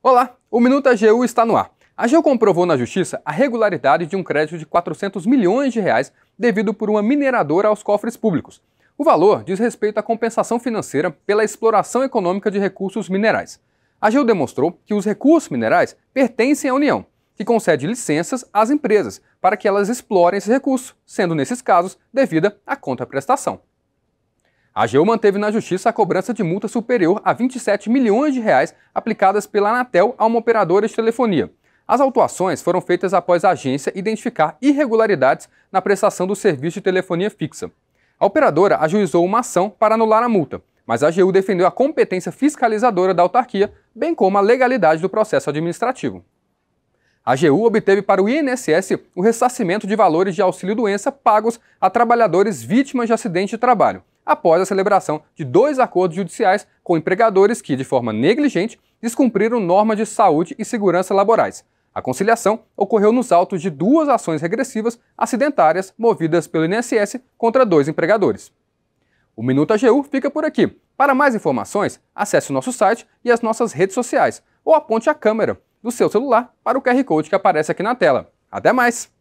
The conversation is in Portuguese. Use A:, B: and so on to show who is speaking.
A: Olá, o Minuto AGU está no ar. A AGU comprovou na justiça a regularidade de um crédito de 400 milhões de reais devido por uma mineradora aos cofres públicos. O valor diz respeito à compensação financeira pela exploração econômica de recursos minerais. A AGU demonstrou que os recursos minerais pertencem à União, que concede licenças às empresas para que elas explorem esses recursos, sendo nesses casos devida à contraprestação. A AGU manteve na justiça a cobrança de multa superior a 27 milhões de reais aplicadas pela Anatel a uma operadora de telefonia. As autuações foram feitas após a agência identificar irregularidades na prestação do serviço de telefonia fixa. A operadora ajuizou uma ação para anular a multa, mas a AGU defendeu a competência fiscalizadora da autarquia, bem como a legalidade do processo administrativo. A AGU obteve para o INSS o ressarcimento de valores de auxílio-doença pagos a trabalhadores vítimas de acidente de trabalho após a celebração de dois acordos judiciais com empregadores que, de forma negligente, descumpriram normas de saúde e segurança laborais. A conciliação ocorreu nos autos de duas ações regressivas acidentárias movidas pelo INSS contra dois empregadores. O Minuto AGU fica por aqui. Para mais informações, acesse o nosso site e as nossas redes sociais ou aponte a câmera do seu celular para o QR Code que aparece aqui na tela. Até mais!